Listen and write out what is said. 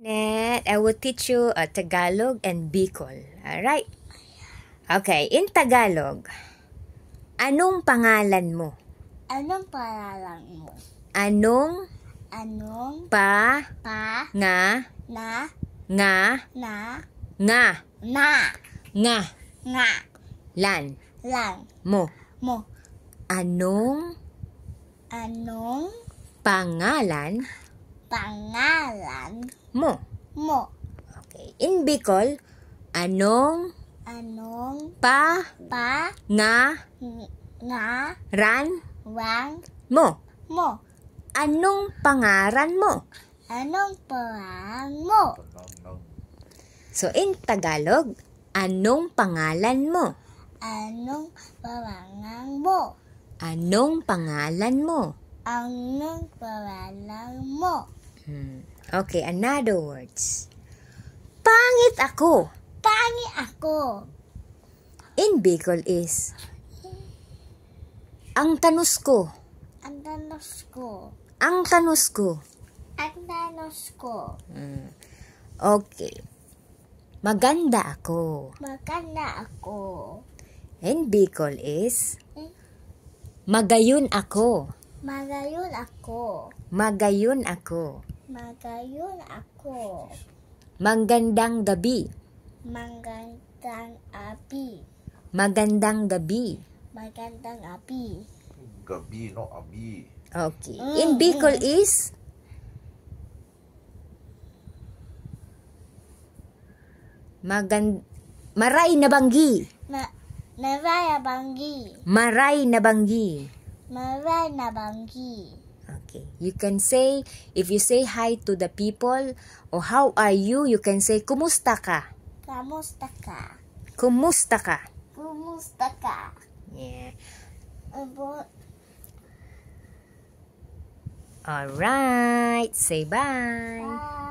Net, I will teach you uh, Tagalog and Bicol. Alright? Okay, in Tagalog, anong pangalan mo? Anong pangalan mo? Anong? Anong? Pa? Pa? Nga? Na? Nga? Na? Nga? Na? Nga? Nga? Lan? Lan? Mo? Mo? Anong? Anong? Pangalan? Pangalan mo. Mo. Okay. In Bicol, anong anong pa pa na na ran wang mo. Mo. Anong pangaran mo? Anong pangalan mo? So in Tagalog, anong pangalan mo? Anong pangalan mo? Anong pangalan mo? Anong pangalan mo? Okay, another words. Pangit ako. Pangit ako. In Bicol is, ang tanos ko. Ang tanos ko. Ang tanos ko. Ang tanos ko. Hmm. Okay. Maganda ako. Maganda ako. In Bicol is, eh? magayon ako. Magayon ako. Magayon ako. Magayon ako. Magandang gabi. Magandang api. Magandang gabi. Magandang api. Gabi, no abi. Okay. Mm, In mm. Bicol is? Magand... Maray na banggi. Ma Maray na banggi. Maray na banggi. Maray na banggi. Okay. You can say, if you say hi to the people, or how are you, you can say, kumusta ka? Kumusta ka? Kumusta ka? Kumusta ka? Yeah. About... All right. Say bye. Bye.